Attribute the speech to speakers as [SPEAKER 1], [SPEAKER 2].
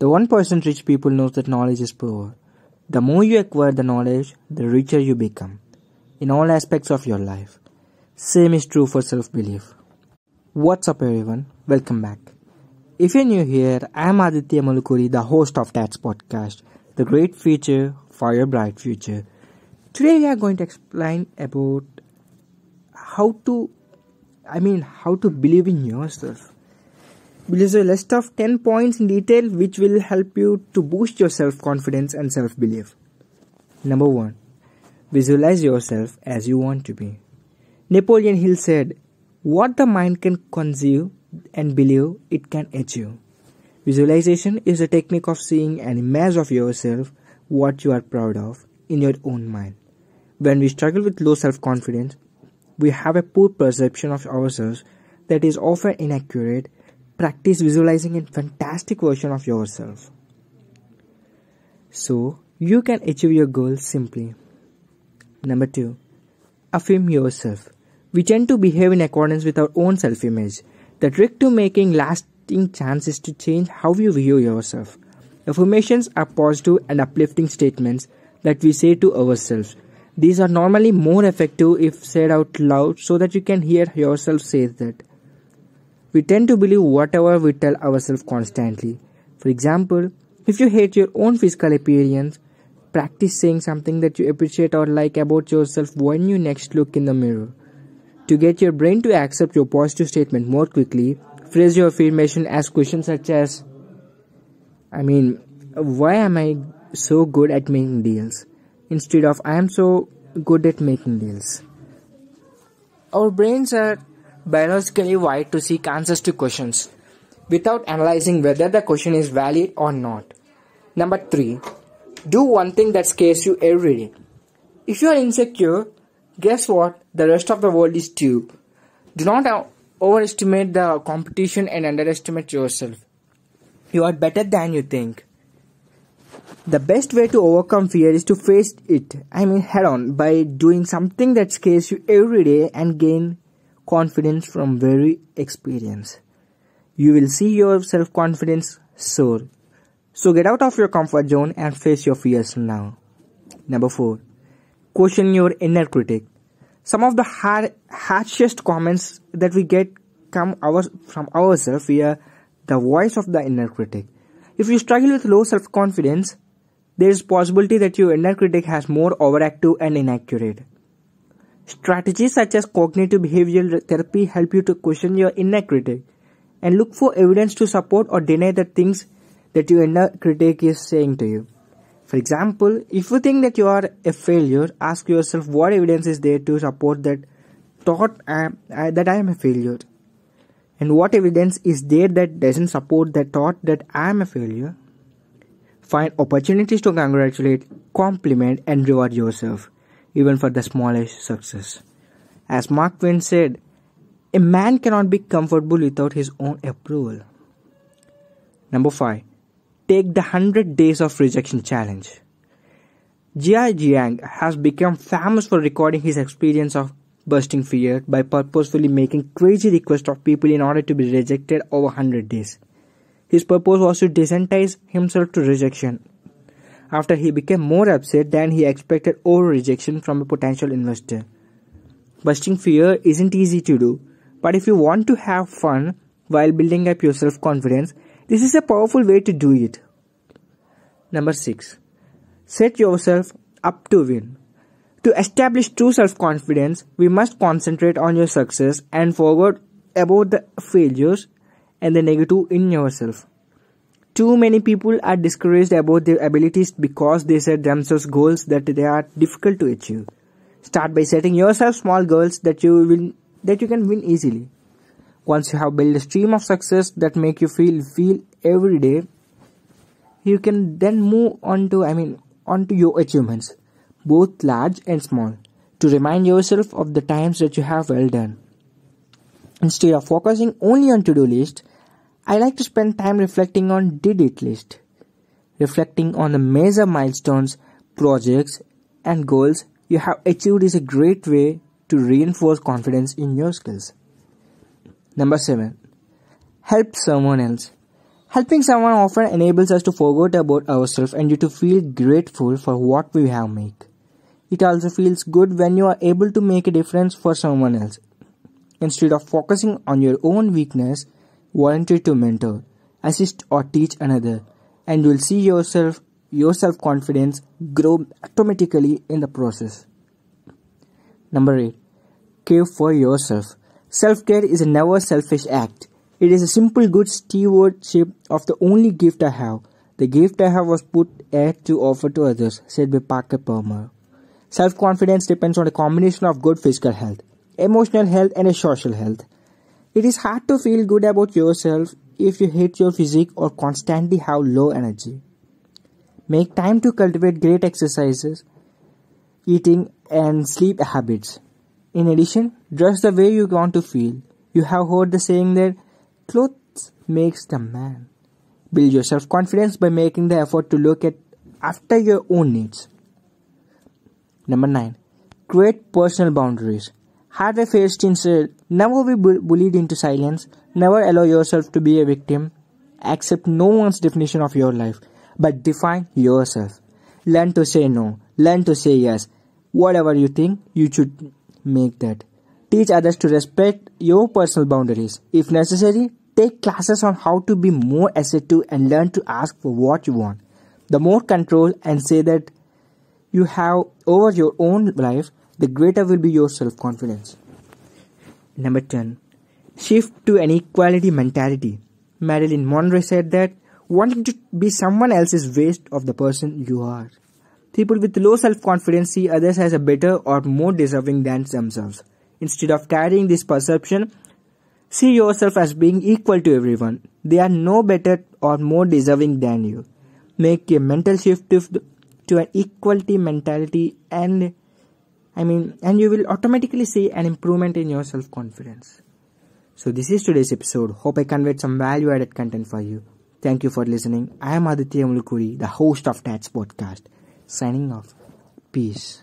[SPEAKER 1] The 1% rich people knows that knowledge is power. The more you acquire the knowledge, the richer you become in all aspects of your life. Same is true for self-belief. What's up everyone? Welcome back. If you're new here, I'm Aditya Malukuri, the host of Dad's podcast, The Great Future for Your Bright Future. Today we are going to explain about how to I mean how to believe in yourself will is a list of 10 points in detail which will help you to boost your self confidence and self belief. Number 1. Visualize yourself as you want to be. Napoleon Hill said, What the mind can conceive and believe, it can achieve. Visualization is a technique of seeing an image of yourself, what you are proud of, in your own mind. When we struggle with low self confidence, we have a poor perception of ourselves that is often inaccurate practice visualizing a fantastic version of yourself so you can achieve your goals simply. Number two, affirm yourself. We tend to behave in accordance with our own self image. The trick to making lasting changes to change how you view yourself. Affirmations are positive and uplifting statements that we say to ourselves. These are normally more effective if said out loud so that you can hear yourself say that. We tend to believe whatever we tell ourselves constantly. For example, if you hate your own physical appearance, practice saying something that you appreciate or like about yourself when you next look in the mirror. To get your brain to accept your positive statement more quickly, phrase your affirmation as questions such as I mean, why am I so good at making deals? Instead of I am so good at making deals. Our brains are biologically wired to seek answers to questions without analyzing whether the question is valid or not. Number 3. Do one thing that scares you every day. If you are insecure, guess what? The rest of the world is too. Do not overestimate the competition and underestimate yourself. You are better than you think. The best way to overcome fear is to face it, I mean head on, by doing something that scares you every day and gain confidence from very experience. You will see your self confidence soar. So get out of your comfort zone and face your fears now. Number 4. Question your inner critic. Some of the hard, harshest comments that we get come our, from ourselves via the voice of the inner critic. If you struggle with low self confidence, there is possibility that your inner critic has more overactive and inaccurate Strategies such as cognitive behavioral therapy help you to question your inner critic and look for evidence to support or deny the things that your inner critic is saying to you. For example, if you think that you are a failure, ask yourself what evidence is there to support that thought I I, that I am a failure. And what evidence is there that doesn't support the thought that I am a failure? Find opportunities to congratulate, compliment, and reward yourself even for the smallest success. As Mark Twain said, a man cannot be comfortable without his own approval. Number 5. Take the 100 Days of Rejection Challenge. Jia Jiang has become famous for recording his experience of bursting fear by purposefully making crazy requests of people in order to be rejected over 100 days. His purpose was to desensitize himself to rejection after he became more upset than he expected over rejection from a potential investor. Busting fear isn't easy to do, but if you want to have fun while building up your self confidence, this is a powerful way to do it. Number 6. Set yourself up to win. To establish true self confidence, we must concentrate on your success and forget about the failures and the negative in yourself. Too many people are discouraged about their abilities because they set themselves goals that they are difficult to achieve. Start by setting yourself small goals that you will that you can win easily. Once you have built a stream of success that make you feel feel every day, you can then move on to I mean on to your achievements, both large and small, to remind yourself of the times that you have well done. Instead of focusing only on to-do list, I like to spend time reflecting on did it list, reflecting on the major milestones, projects, and goals you have achieved is a great way to reinforce confidence in your skills. Number 7. Help someone else. Helping someone often enables us to forget about ourselves and you to feel grateful for what we have made. It also feels good when you are able to make a difference for someone else. Instead of focusing on your own weakness, volunteer to mentor, assist or teach another, and you'll see yourself your self-confidence grow automatically in the process. Number 8. Care for yourself. Self-care is a never selfish act. It is a simple good stewardship of the only gift I have. The gift I have was put here to offer to others, said by Parker Palmer. Self-confidence depends on a combination of good physical health, emotional health and a social health. It is hard to feel good about yourself if you hate your physique or constantly have low energy. Make time to cultivate great exercises, eating, and sleep habits. In addition, dress the way you want to feel. You have heard the saying that clothes makes the man. Build your self confidence by making the effort to look at after your own needs. Number 9. Create personal boundaries. Have a faced him said, Never be bu- bullied into silence, never allow yourself to be a victim, accept no one's definition of your life, but define yourself. Learn to say no, learn to say yes. Whatever you think, you should make that. Teach others to respect your personal boundaries. If necessary, take classes on how to be more assertive and learn to ask for what you want. The more control and say that you have over your own life, the greater will be your self confidence. Number 10. Shift to an equality mentality. Marilyn Monroe said that wanting to be someone else is waste of the person you are. People with low self confidence see others as a better or more deserving than themselves. Instead of carrying this perception, see yourself as being equal to everyone. They are no better or more deserving than you. Make a mental shift to an equality mentality and I mean, and you will automatically see an improvement in your self confidence. So, this is today's episode. Hope I conveyed some value added content for you. Thank you for listening. I am Aditya Mulukuri, the host of Tats Podcast, signing off. Peace.